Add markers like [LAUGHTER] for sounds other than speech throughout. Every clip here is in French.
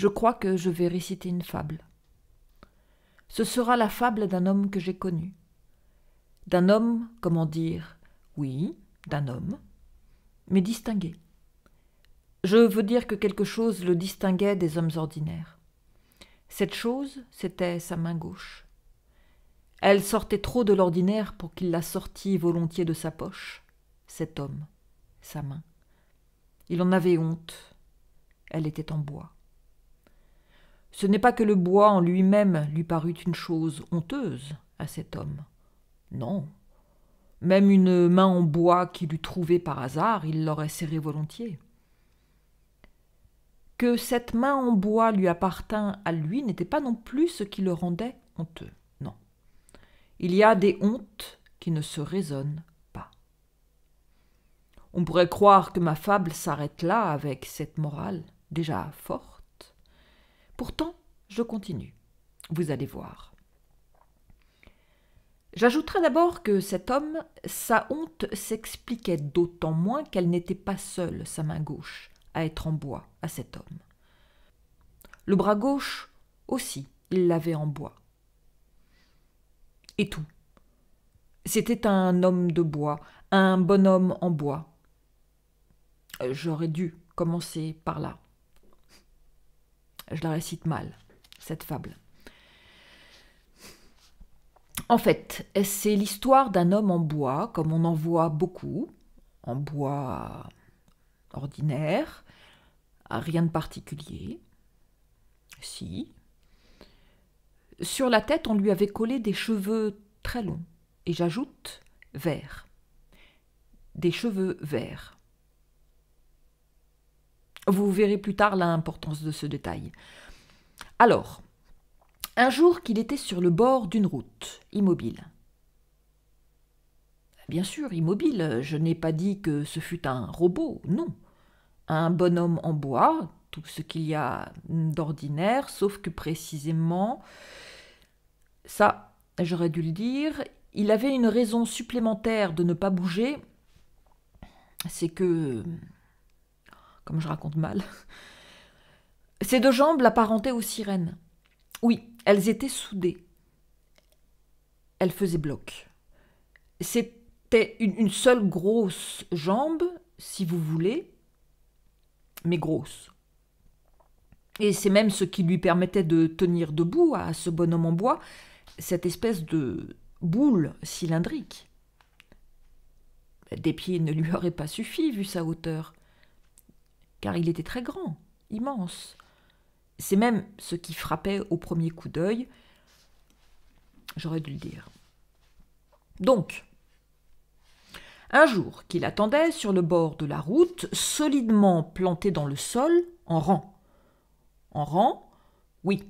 Je crois que je vais réciter une fable. Ce sera la fable d'un homme que j'ai connu. D'un homme, comment dire Oui, d'un homme, mais distingué. Je veux dire que quelque chose le distinguait des hommes ordinaires. Cette chose, c'était sa main gauche. Elle sortait trop de l'ordinaire pour qu'il la sortît volontiers de sa poche, cet homme, sa main. Il en avait honte. Elle était en bois. Ce n'est pas que le bois en lui-même lui parut une chose honteuse à cet homme. Non. Même une main en bois qu'il eût trouvée par hasard, il l'aurait serrée volontiers. Que cette main en bois lui appartint à lui n'était pas non plus ce qui le rendait honteux. Non. Il y a des hontes qui ne se raisonnent pas. On pourrait croire que ma fable s'arrête là avec cette morale déjà forte Pourtant, je continue. Vous allez voir. J'ajouterai d'abord que cet homme, sa honte s'expliquait d'autant moins qu'elle n'était pas seule, sa main gauche, à être en bois à cet homme. Le bras gauche aussi, il l'avait en bois. Et tout. C'était un homme de bois, un bonhomme en bois. Euh, j'aurais dû commencer par là. Je la récite mal, cette fable. En fait, c'est l'histoire d'un homme en bois, comme on en voit beaucoup, en bois ordinaire, rien de particulier. Si. Sur la tête, on lui avait collé des cheveux très longs, et j'ajoute verts. Des cheveux verts. Vous verrez plus tard l'importance de ce détail. Alors, un jour qu'il était sur le bord d'une route, immobile. Bien sûr, immobile, je n'ai pas dit que ce fut un robot, non. Un bonhomme en bois, tout ce qu'il y a d'ordinaire, sauf que précisément, ça, j'aurais dû le dire, il avait une raison supplémentaire de ne pas bouger, c'est que comme je raconte mal. [LAUGHS] Ces deux jambes l'apparentaient aux sirènes. Oui, elles étaient soudées. Elles faisaient bloc. C'était une seule grosse jambe, si vous voulez, mais grosse. Et c'est même ce qui lui permettait de tenir debout à ce bonhomme en bois, cette espèce de boule cylindrique. Des pieds ne lui auraient pas suffi, vu sa hauteur car il était très grand, immense. C'est même ce qui frappait au premier coup d'œil. J'aurais dû le dire. Donc, un jour qu'il attendait sur le bord de la route, solidement planté dans le sol, en rang. En rang Oui.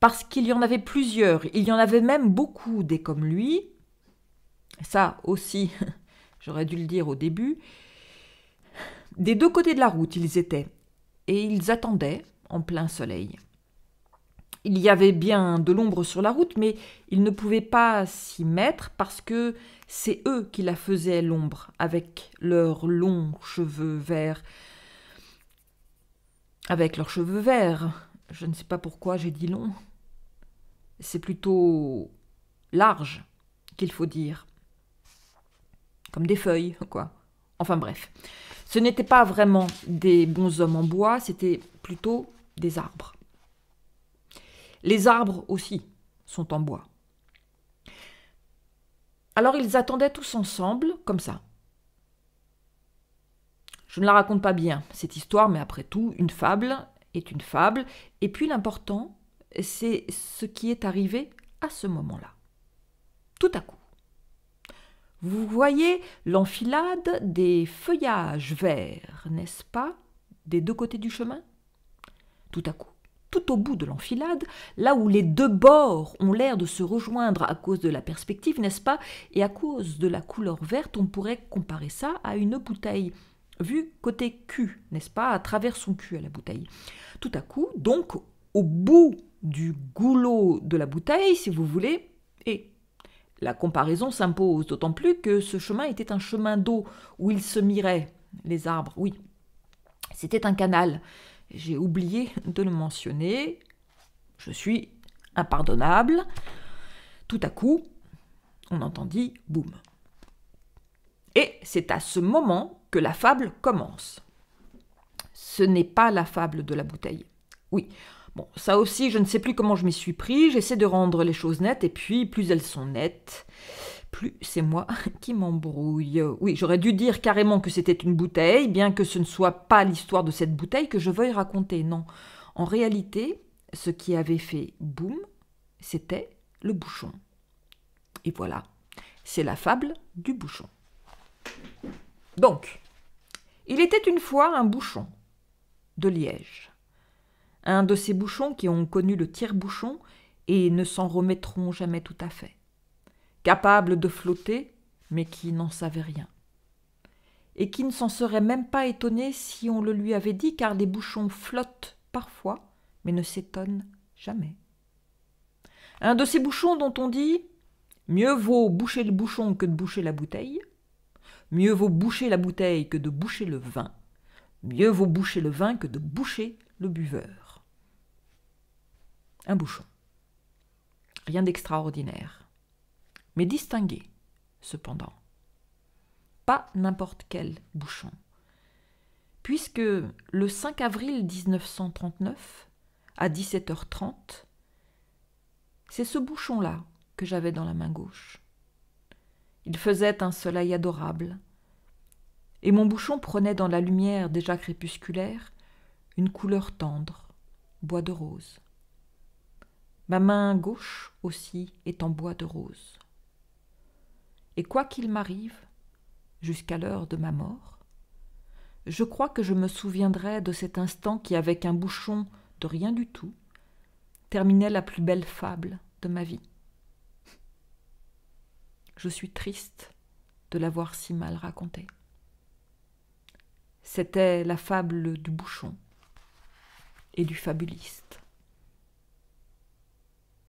Parce qu'il y en avait plusieurs, il y en avait même beaucoup des comme lui. Ça aussi, [LAUGHS] j'aurais dû le dire au début, des deux côtés de la route, ils étaient, et ils attendaient en plein soleil. Il y avait bien de l'ombre sur la route, mais ils ne pouvaient pas s'y mettre parce que c'est eux qui la faisaient l'ombre avec leurs longs cheveux verts. Avec leurs cheveux verts. Je ne sais pas pourquoi j'ai dit long. C'est plutôt large qu'il faut dire. Comme des feuilles, quoi. Enfin bref. Ce n'étaient pas vraiment des bons hommes en bois, c'était plutôt des arbres. Les arbres aussi sont en bois. Alors ils attendaient tous ensemble, comme ça. Je ne la raconte pas bien, cette histoire, mais après tout, une fable est une fable. Et puis l'important, c'est ce qui est arrivé à ce moment-là. Tout à coup. Vous voyez l'enfilade des feuillages verts, n'est-ce pas, des deux côtés du chemin Tout à coup, tout au bout de l'enfilade, là où les deux bords ont l'air de se rejoindre à cause de la perspective, n'est-ce pas Et à cause de la couleur verte, on pourrait comparer ça à une bouteille vue côté cul, n'est-ce pas À travers son cul à la bouteille. Tout à coup, donc, au bout du goulot de la bouteille, si vous voulez, et la comparaison s'impose, d'autant plus que ce chemin était un chemin d'eau où ils se mirait les arbres, oui. C'était un canal. J'ai oublié de le mentionner. Je suis impardonnable. Tout à coup, on entendit boum. Et c'est à ce moment que la fable commence. Ce n'est pas la fable de la bouteille. Oui, Bon, ça aussi, je ne sais plus comment je m'y suis pris, j'essaie de rendre les choses nettes, et puis plus elles sont nettes, plus c'est moi [LAUGHS] qui m'embrouille. Oui, j'aurais dû dire carrément que c'était une bouteille, bien que ce ne soit pas l'histoire de cette bouteille que je veuille raconter, non. En réalité, ce qui avait fait boum, c'était le bouchon. Et voilà, c'est la fable du bouchon. Donc, il était une fois un bouchon de Liège un de ces bouchons qui ont connu le tiers bouchon et ne s'en remettront jamais tout à fait, capables de flotter, mais qui n'en savaient rien, et qui ne s'en seraient même pas étonnés si on le lui avait dit, car les bouchons flottent parfois, mais ne s'étonnent jamais. Un de ces bouchons dont on dit Mieux vaut boucher le bouchon que de boucher la bouteille, mieux vaut boucher la bouteille que de boucher le vin, mieux vaut boucher le vin que de boucher le buveur un bouchon. Rien d'extraordinaire, mais distingué, cependant. Pas n'importe quel bouchon, puisque le 5 avril 1939, à 17h30, c'est ce bouchon-là que j'avais dans la main gauche. Il faisait un soleil adorable, et mon bouchon prenait dans la lumière déjà crépusculaire une couleur tendre, bois de rose. Ma main gauche aussi est en bois de rose. Et quoi qu'il m'arrive, jusqu'à l'heure de ma mort, je crois que je me souviendrai de cet instant qui, avec un bouchon de rien du tout, terminait la plus belle fable de ma vie. Je suis triste de l'avoir si mal racontée. C'était la fable du bouchon et du fabuliste.